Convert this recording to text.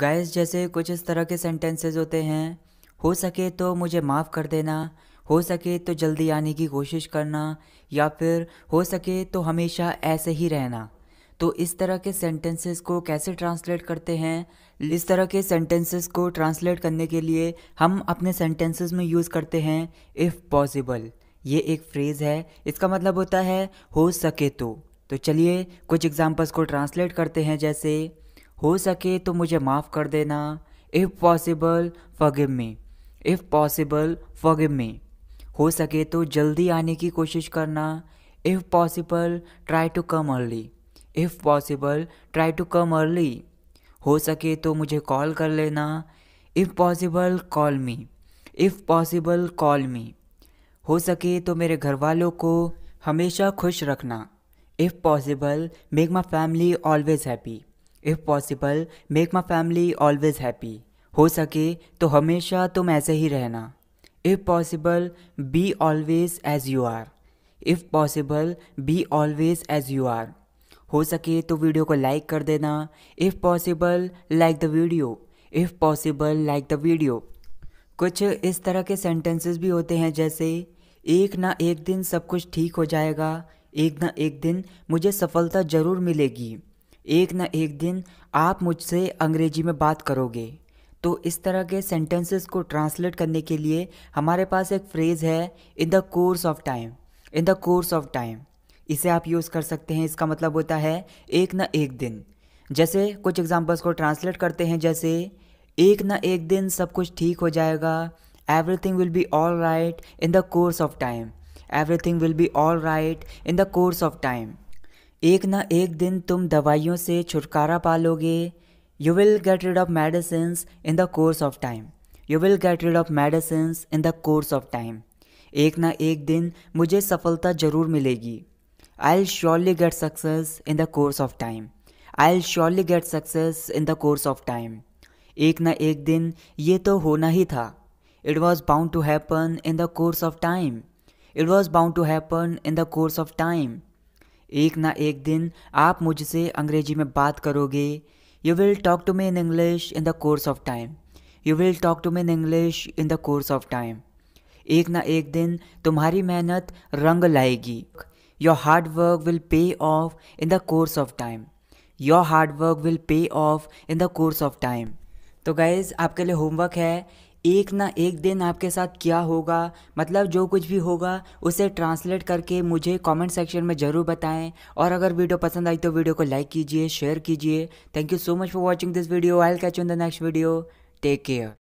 guys जैसे कुछ इस तरह के सेंटेंसेस होते हैं हो सके तो मुझे माफ़ कर देना हो सके तो जल्दी आने की कोशिश करना या फिर हो सके तो हमेशा ऐसे ही रहना तो इस तरह के सेंटेंसेस को कैसे ट्रांसलेट करते हैं इस तरह के सेंटेंसेस को ट्रांसलेट करने के लिए हम अपने सेंटेंसेस में यूज़ करते हैं इफ़ पॉसिबल ये एक फ्रेज़ है इसका मतलब होता है हो सके तो तो चलिए कुछ एग्जांपल्स को ट्रांसलेट करते हैं जैसे हो सके तो मुझे माफ़ कर देना if possible forgive me if possible forgive me हो सके तो जल्दी आने की कोशिश करना if possible try to come early if possible try to come early हो सके तो मुझे कॉल कर लेना if possible call me if possible call me हो सके तो मेरे घर वालों को हमेशा खुश रखना if possible make my family always happy if possible make my family always happy हो सके तो हमेशा तुम ऐसे ही रहना if possible be always as you are if possible be always as you are हो सके तो वीडियो को लाइक कर देना if possible like the video if possible like the video कुछ इस तरह के सेंटेंसेस भी होते हैं जैसे एक ना एक दिन सब कुछ ठीक हो जाएगा एक ना एक दिन मुझे सफलता ज़रूर मिलेगी एक ना एक दिन आप मुझसे अंग्रेजी में बात करोगे तो इस तरह के सेंटेंसेस को ट्रांसलेट करने के लिए हमारे पास एक फ्रेज़ है in the course of time in the course of time इसे आप यूज़ कर सकते हैं इसका मतलब होता है एक ना एक दिन जैसे कुछ एग्जांपल्स को ट्रांसलेट करते हैं जैसे एक ना एक दिन सब कुछ ठीक हो जाएगा everything will be all right in the course of time everything will be all right in the course of time एक ना एक दिन तुम दवाइयों से छुटकारा पा लोगे you will get rid of medicine in the course of time you will get rid of medicine in the course of time एक ना एक दिन मुझे सफलता ज़रूर मिलेगी I'll surely get success in the course of time I'll surely get success in the course of time एक ना एक दिन ये तो होना ही था it was bound to happen in the course of time it was bound to happen in the course of time एक ना एक दिन आप मुझसे अंग्रेजी में बात करोगे you will talk to me in English in the course of time you will talk to me in English in the course of time एक ना एक दिन तुम्हारी मेहनत रंग लाएगी your hard work will pay off in the course of time your hard work will pay off in the course of time तो guys आपके लिए होमवर्क है एक ना एक दिन आपके साथ क्या होगा मतलब जो कुछ भी होगा उसे ट्रांसलेट करके मुझे कमेंट सेक्शन में ज़रूर बताएं और अगर वीडियो पसंद आई तो वीडियो को लाइक कीजिए शेयर कीजिए thank you so much for watching this video I catch in the next video take care